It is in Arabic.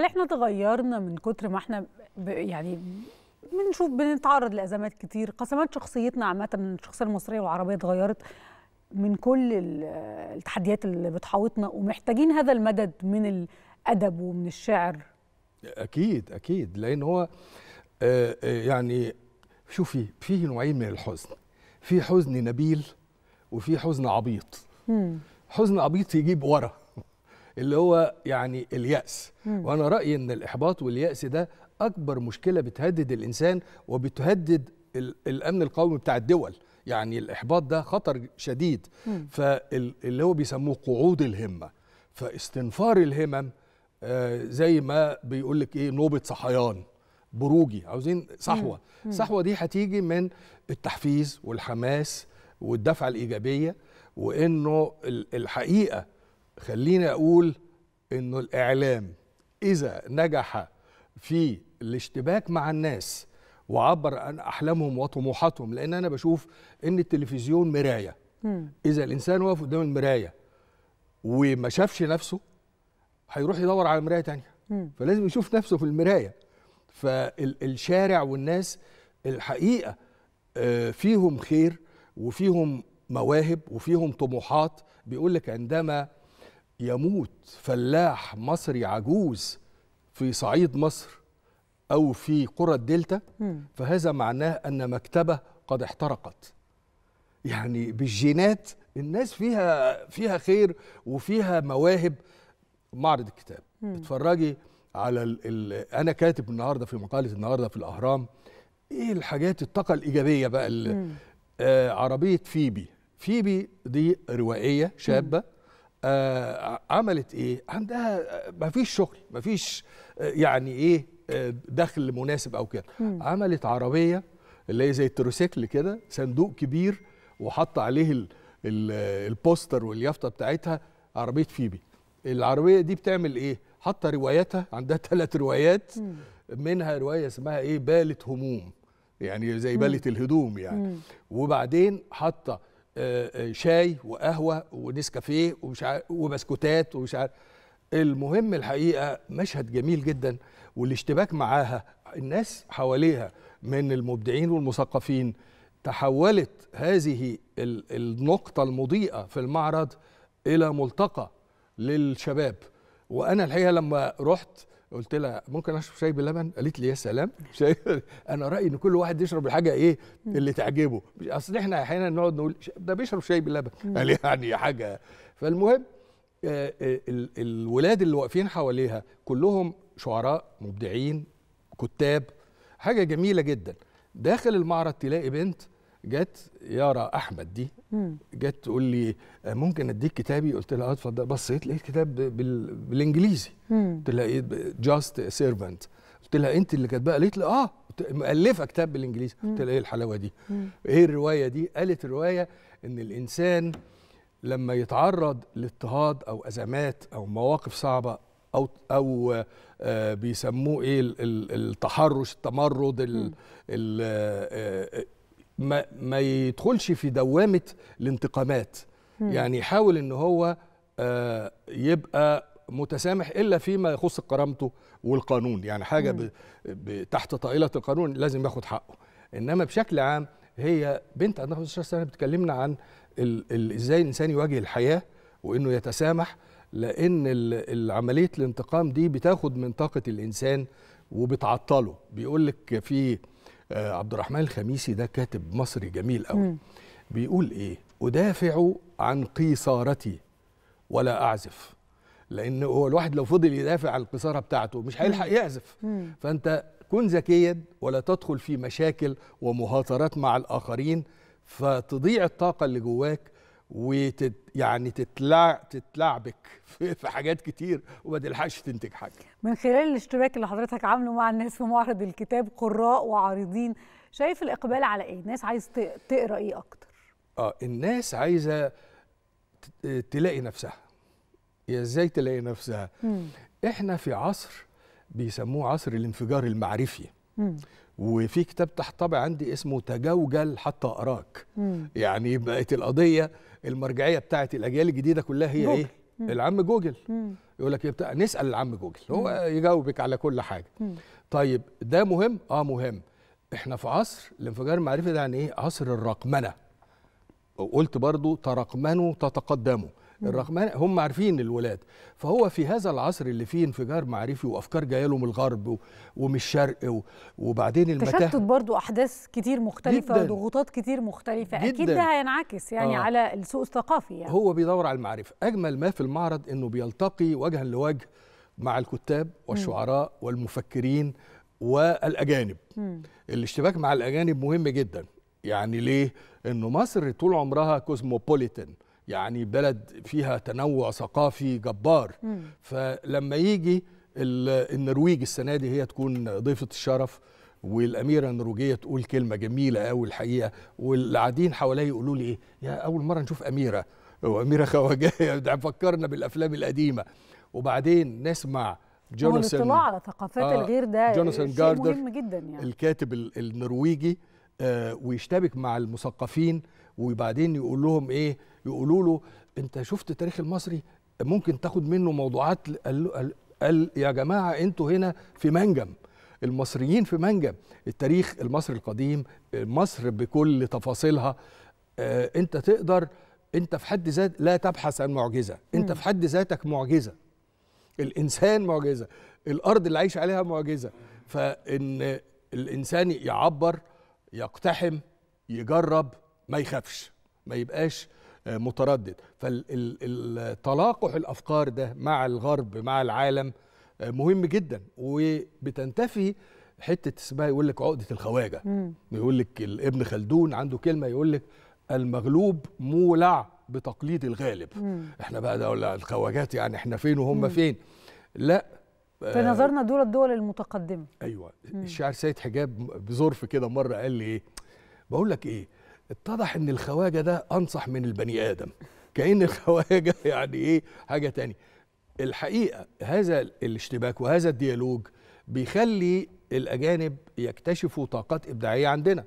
هل احنا تغيرنا من كتر ما احنا يعني بنشوف بنتعرض لازمات كتير قسمات شخصيتنا عامه الشخصيه المصريه والعربيه اتغيرت من كل التحديات اللي بتحاوطنا ومحتاجين هذا المدد من الادب ومن الشعر اكيد اكيد لان هو آه، آه، يعني شوفي فيه نوعين من الحزن في حزن نبيل وفي حزن عبيط حزن عبيط يجيب ورا اللي هو يعني اليأس مم. وأنا رأيي أن الإحباط واليأس ده أكبر مشكلة بتهدد الإنسان وبتهدد الأمن القومي بتاع الدول يعني الإحباط ده خطر شديد فاللي هو بيسموه قعود الهمة فاستنفار الهمم آه زي ما بيقول لك إيه نوبة صحيان بروجي عاوزين صحوة مم. صحوة دي هتيجي من التحفيز والحماس والدفعة الإيجابية وإنه الحقيقة خليني اقول انه الاعلام اذا نجح في الاشتباك مع الناس وعبر عن احلامهم وطموحاتهم لان انا بشوف ان التلفزيون مرايه اذا الانسان واقف قدام المرايه وما شافش نفسه هيروح يدور على مرايه تانية فلازم يشوف نفسه في المرايه فالشارع والناس الحقيقه آه، فيهم خير وفيهم مواهب وفيهم طموحات بيقول لك عندما يموت فلاح مصري عجوز في صعيد مصر أو في قرى الدلتا فهذا معناه أن مكتبة قد احترقت يعني بالجينات الناس فيها فيها خير وفيها مواهب معرض الكتاب اتفرجي على الـ الـ انا كاتب النهارده في مقاله النهارده في الاهرام ايه الحاجات الطاقه الايجابيه بقى آه عربيه فيبي فيبي دي روائيه شابه مم. آه، عملت ايه عندها آه، مفيش شغل مفيش آه، يعني ايه دخل مناسب او كده عملت عربيه اللي هي زي التروسيكل كده صندوق كبير وحط عليه البوستر واليافطه بتاعتها عربيه فيبي العربيه دي بتعمل ايه حاطه رواياتها عندها ثلاث روايات منها روايه اسمها ايه باله هموم يعني زي باله الهدوم يعني وبعدين حاطه آه، آه، شاي وقهوه ونسكافيه ومش عارف وبسكوتات ومش عارف المهم الحقيقه مشهد جميل جدا والاشتباك معاها الناس حواليها من المبدعين والمثقفين تحولت هذه النقطة المضيئة في المعرض إلى ملتقى للشباب وأنا الحقيقة لما رحت قلت لها ممكن اشرب شاي بلبن قالت لي يا سلام شاي انا رايي ان كل واحد يشرب الحاجه ايه اللي تعجبه اصل احنا احيانا نقعد نقول ده بيشرب شاي بلبن قال يعني حاجه فالمهم آه، آه، الولاد اللي واقفين حواليها كلهم شعراء مبدعين كتاب حاجه جميله جدا داخل المعرض تلاقي بنت جت يارا احمد دي جت تقول لي آه، ممكن اديك كتابي قلت لها اه اتفضل بصيت لقيت كتاب بالانجليزي قلت لها ايه جاست سيرفنت قلت لها انت اللي كاتباه قالت لي اه مؤلفه كتاب بالانجليزي قلت لها ايه الحلاوه دي ايه الروايه دي قالت الروايه ان الانسان لما يتعرض لاضطهاد او ازمات او مواقف صعبه او او آه، بيسموه ايه التحرش التمرد ما, ما يدخلش في دوامه الانتقامات مم. يعني يحاول ان هو آه يبقى متسامح الا فيما يخص كرامته والقانون يعني حاجه ب... ب... تحت طائله القانون لازم ياخد حقه انما بشكل عام هي بنت عندها 15 سنه بتكلمنا عن ال... ال... ازاي الانسان يواجه الحياه وانه يتسامح لان عمليه الانتقام دي بتاخد من طاقه الانسان وبتعطله بيقول لك في آه، عبد الرحمن الخميسي ده كاتب مصري جميل قوي بيقول ايه ادافع عن قيصارتي ولا اعزف لان هو الواحد لو فضل يدافع عن القيصاره بتاعته مش هيلحق يعزف فانت كن ذكيا ولا تدخل في مشاكل ومهاترات مع الاخرين فتضيع الطاقه اللي جواك وتت يعني تتلع تتلعبك في, في حاجات كتير وما تلحقش تنتج حاجه. من خلال الاشتباك اللي حضرتك عامله مع الناس في معرض الكتاب قراء وعارضين شايف الاقبال على ايه؟ الناس عايز تقرا ايه اكتر؟ اه الناس عايزه تلاقي نفسها. هي ازاي تلاقي نفسها؟ مم. احنا في عصر بيسموه عصر الانفجار المعرفي. مم. وفي كتاب تحت طبع عندي اسمه تجوجل حتى اراك مم. يعني بقت القضيه المرجعيه بتاعه الاجيال الجديده كلها هي جوجل. ايه مم. العم جوجل يقول لك إيه؟ بتاع نسال العم جوجل هو يجاوبك على كل حاجه مم. طيب ده مهم اه مهم احنا في عصر الانفجار المعرفي ده يعني ايه عصر الرقمنه قلت برضو ترقمنوا تتقدموا الرغمان هم عارفين الولاد فهو في هذا العصر اللي فيه انفجار معرفي وافكار جايه له من الغرب ومن الشرق وبعدين المتاهه تشتت برضو احداث كتير مختلفه جداً وضغوطات كتير مختلفه جداً اكيد ده هينعكس يعني آه. على السوق الثقافي يعني. هو بيدور على المعرفه اجمل ما في المعرض انه بيلتقي وجها لوجه مع الكتاب والشعراء والمفكرين والاجانب م. الاشتباك مع الاجانب مهم جدا يعني ليه انه مصر طول عمرها كوزموبوليتان يعني بلد فيها تنوع ثقافي جبار مم. فلما يجي النرويج السنه دي هي تكون ضيفه الشرف والاميره النرويجيه تقول كلمه جميله قوي الحقيقه واللي قاعدين حواليا يقولوا لي ايه يا اول مره نشوف اميره واميره خواجه ده فكرنا بالافلام القديمه وبعدين نسمع جوناثان الاطلاع على ثقافات آه الغير ده شيء جاردر مهم جدا يعني الكاتب النرويجي آه ويشتبك مع المثقفين وبعدين يقول لهم ايه يقولوا له انت شفت التاريخ المصري ممكن تاخد منه موضوعات قال, قال, قال يا جماعه انتوا هنا في منجم المصريين في منجم التاريخ المصري القديم مصر بكل تفاصيلها اه انت تقدر انت في حد ذات لا تبحث عن معجزه انت في حد ذاتك معجزه الانسان معجزه الارض اللي عايش عليها معجزه فان الانسان يعبر يقتحم يجرب ما يخافش ما يبقاش آه، متردد فالتلاقح الافكار ده مع الغرب مع العالم آه، مهم جدا وبتنتفي حته اسمها يقول لك عقده الخواجه يقول لك ابن خلدون عنده كلمه يقول لك المغلوب مولع بتقليد الغالب مم. احنا بقى ده الخواجات يعني احنا فين وهم مم. فين لا آه، في نظرنا دول الدول المتقدمه ايوه مم. الشاعر سيد حجاب بظرف كده مره قال لي ايه بقول لك ايه اتضح ان الخواجه ده انصح من البني ادم كأن الخواجه يعني ايه حاجه تانية الحقيقه هذا الاشتباك وهذا الديالوج بيخلي الاجانب يكتشفوا طاقات ابداعيه عندنا